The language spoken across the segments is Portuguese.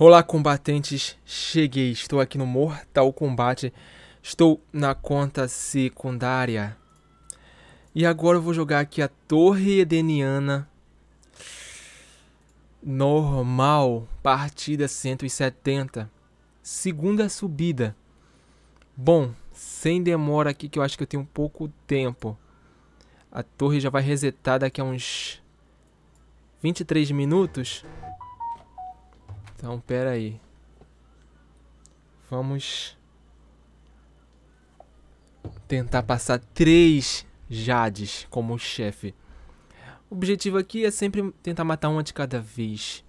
Olá, combatentes! Cheguei, estou aqui no Mortal Kombat, estou na conta secundária. E agora eu vou jogar aqui a Torre Edeniana normal, partida 170, segunda subida. Bom, sem demora aqui que eu acho que eu tenho pouco tempo. A torre já vai resetar daqui a uns 23 minutos. Então, pera aí. Vamos tentar passar três Jades como chefe. O objetivo aqui é sempre tentar matar uma de cada vez.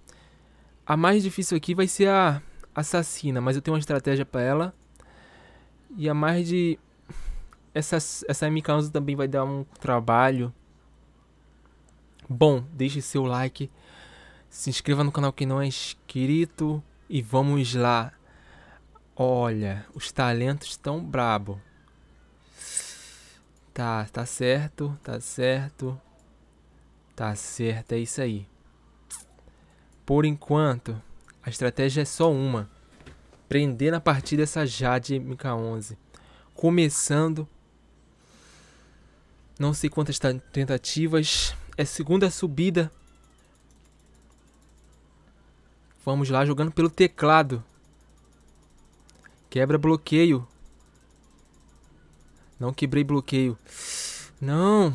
A mais difícil aqui vai ser a assassina, mas eu tenho uma estratégia para ela. E a mais de... Essa, essa MK11 também vai dar um trabalho. Bom, deixe seu like, se inscreva no canal quem não é inscrito e vamos lá. Olha, os talentos estão brabo. Tá, tá certo, tá certo. Tá certo, é isso aí. Por enquanto, a estratégia é só uma. Prender na partida essa Jade MK11. Começando. Não sei quantas tentativas. É segunda subida Vamos lá, jogando pelo teclado. Quebra bloqueio. Não quebrei bloqueio. Não.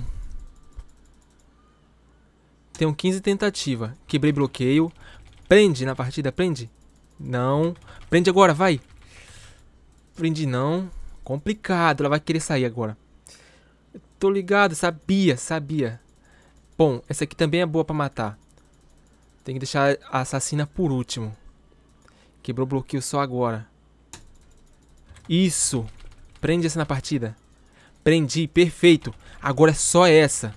Tenho 15 tentativa. Quebrei bloqueio. Prende na partida, prende. Não. Prende agora, vai. Prende não. Complicado, ela vai querer sair agora. tô ligado, sabia, sabia. Bom, essa aqui também é boa pra matar. Tem que deixar a assassina por último. Quebrou o bloqueio só agora. Isso! Prende essa na partida. Prendi, perfeito. Agora é só essa.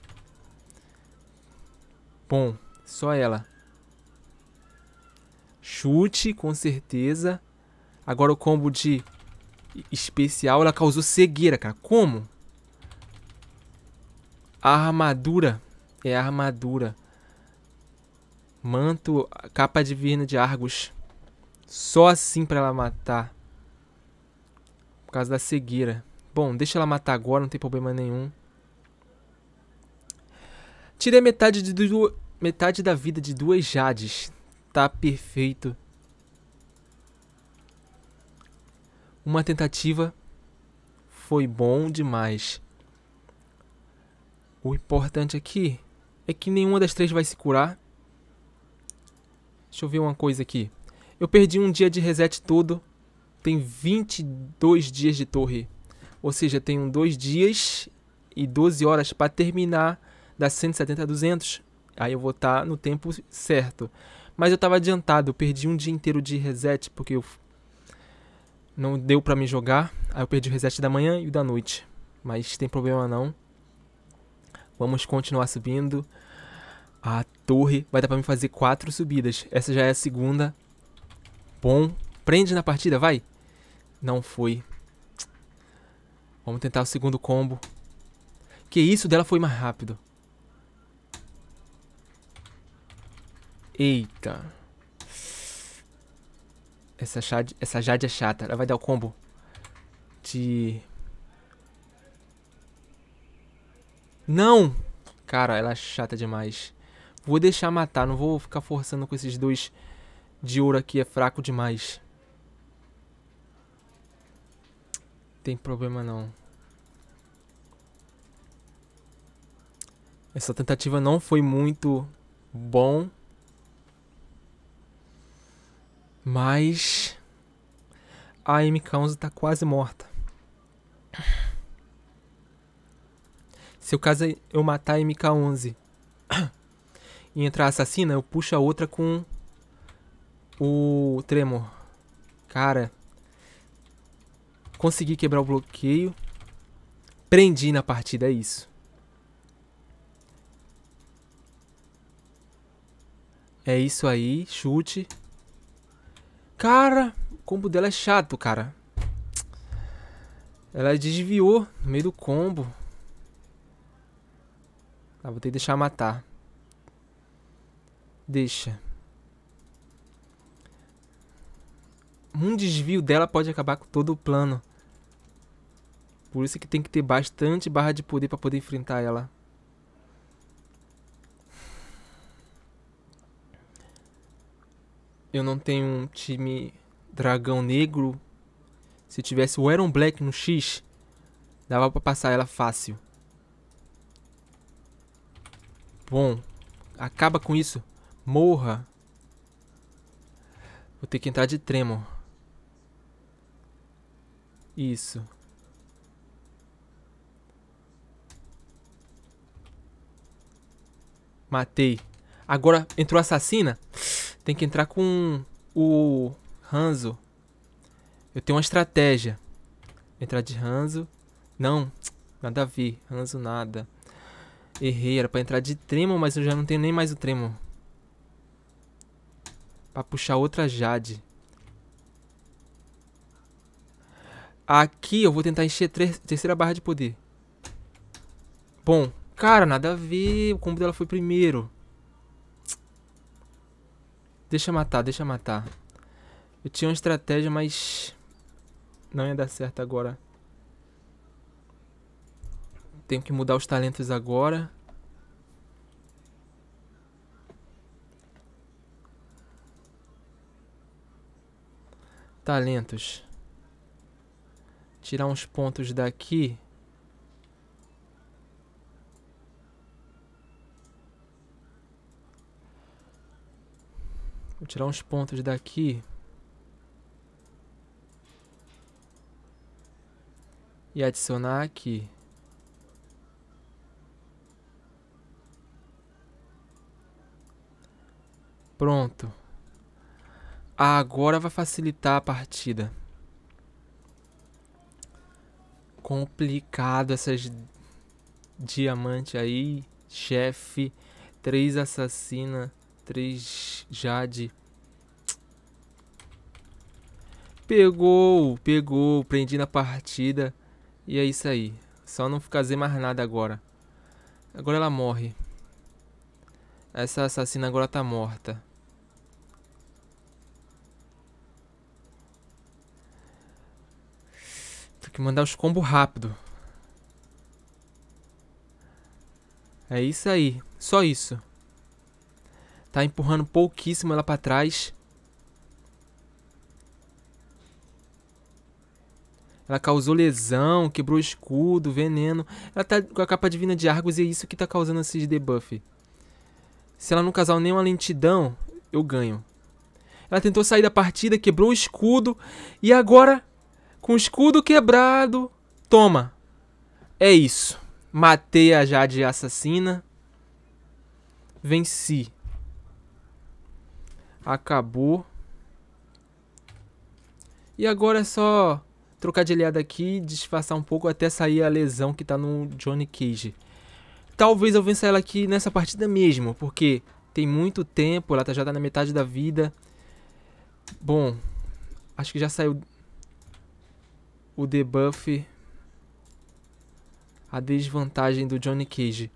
Bom, só ela. Chute, com certeza. Agora o combo de especial. Ela causou cegueira, cara. Como? A armadura. É a armadura. Manto, capa divina de Argos. Só assim para ela matar. Por causa da cegueira. Bom, deixa ela matar agora, não tem problema nenhum. Tirei metade, de du... metade da vida de duas Jades. Tá perfeito. Uma tentativa foi bom demais. O importante aqui é que nenhuma das três vai se curar. Deixa eu ver uma coisa aqui. Eu perdi um dia de reset todo. Tem 22 dias de torre. Ou seja, tenho 2 dias e 12 horas para terminar da 170 a 200. Aí eu vou estar tá no tempo certo. Mas eu estava adiantado, eu perdi um dia inteiro de reset porque eu não deu para me jogar. Aí eu perdi o reset da manhã e o da noite. Mas tem problema não. Vamos continuar subindo. A torre vai dar pra mim fazer quatro subidas. Essa já é a segunda. Bom. Prende na partida, vai. Não foi. Vamos tentar o segundo combo. Que isso, dela foi mais rápido. Eita. Essa, Jade, essa Jade é chata. Ela vai dar o combo de... Não! Cara, ela é chata demais. Vou deixar matar, não vou ficar forçando com esses dois de ouro aqui, é fraco demais. Tem problema não. Essa tentativa não foi muito bom. Mas a MK11 tá quase morta. Se o caso eu matar a MK11 e entrar assassina, eu puxo a outra com o tremor. Cara, consegui quebrar o bloqueio. Prendi na partida, é isso. É isso aí, chute. Cara, o combo dela é chato, cara. Ela desviou no meio do combo. Ah, vou ter que deixar matar. Deixa. Um desvio dela pode acabar com todo o plano. Por isso que tem que ter bastante barra de poder para poder enfrentar ela. Eu não tenho um time dragão negro. Se tivesse o Iron Black no X, dava para passar ela fácil. Bom, acaba com isso. Morra. Vou ter que entrar de tremo. Isso. Matei. Agora entrou assassina. Tem que entrar com o Hanzo. Eu tenho uma estratégia. Entrar de Hanzo. Não, nada a ver. Hanzo nada. Errei, era pra entrar de tremo, mas eu já não tenho nem mais o tremo. Pra puxar outra Jade. Aqui eu vou tentar encher terceira barra de poder. Bom, cara, nada a ver. O combo dela foi primeiro. Deixa matar, deixa matar. Eu tinha uma estratégia, mas... Não ia dar certo agora. Tenho que mudar os talentos agora. talentos. Tirar uns pontos daqui. Vou tirar uns pontos daqui. E adicionar aqui. Pronto. Agora vai facilitar a partida. Complicado essas diamante aí. Chefe. Três assassina. Três Jade. Pegou, pegou, prendi na partida. E é isso aí. Só não fazer mais nada agora. Agora ela morre. Essa assassina agora tá morta. que mandar os combos rápido. É isso aí. Só isso. Tá empurrando pouquíssimo ela pra trás. Ela causou lesão, quebrou escudo, veneno. Ela tá com a capa divina de Argos e é isso que tá causando esses debuff. Se ela não causar nenhuma lentidão, eu ganho. Ela tentou sair da partida, quebrou o escudo. E agora com o escudo quebrado. Toma. É isso. Matei a Jade assassina. Venci. Acabou. E agora é só trocar de aliado aqui, disfarçar um pouco até sair a lesão que tá no Johnny Cage. Talvez eu vença ela aqui nessa partida mesmo, porque tem muito tempo, ela tá já tá na metade da vida. Bom, acho que já saiu o debuff, a desvantagem do Johnny Cage.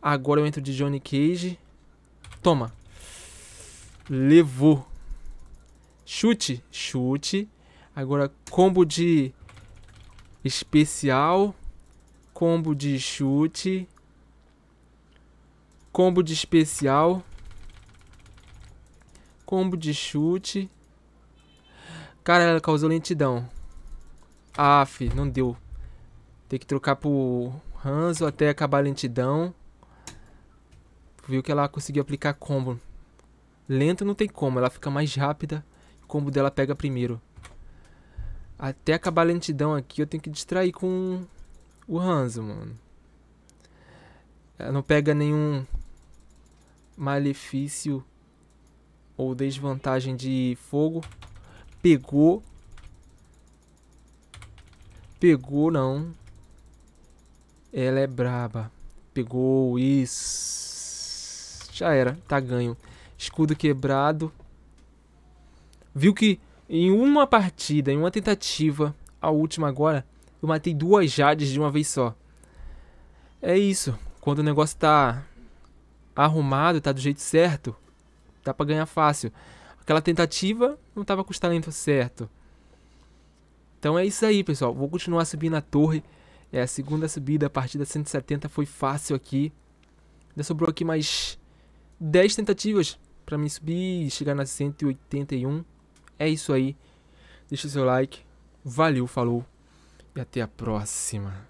Agora eu entro de Johnny Cage. Toma. Levou. Chute. Chute. Agora combo de especial. Combo de chute. Combo de especial. Combo de chute. Cara, ela causou lentidão. Ah, não deu. Tem que trocar pro Hanzo até acabar a lentidão. Viu que ela conseguiu aplicar combo. Lento não tem como, ela fica mais rápida. O combo dela pega primeiro. Até acabar a lentidão aqui, eu tenho que distrair com o Hanzo, mano. Ela não pega nenhum malefício ou desvantagem de fogo. Pegou, Pegou, não. Ela é braba. Pegou, isso. Já era, tá ganho. Escudo quebrado. Viu que em uma partida, em uma tentativa, a última agora, eu matei duas Jades de uma vez só. É isso. Quando o negócio tá arrumado, tá do jeito certo, dá pra ganhar fácil. Aquela tentativa não tava com o talento certo. Então é isso aí, pessoal. Vou continuar subindo a torre. É a segunda subida, a partir da 170 foi fácil aqui. Ainda sobrou aqui mais 10 tentativas para mim subir e chegar na 181. É isso aí. Deixa o seu like. Valeu, falou. E até a próxima.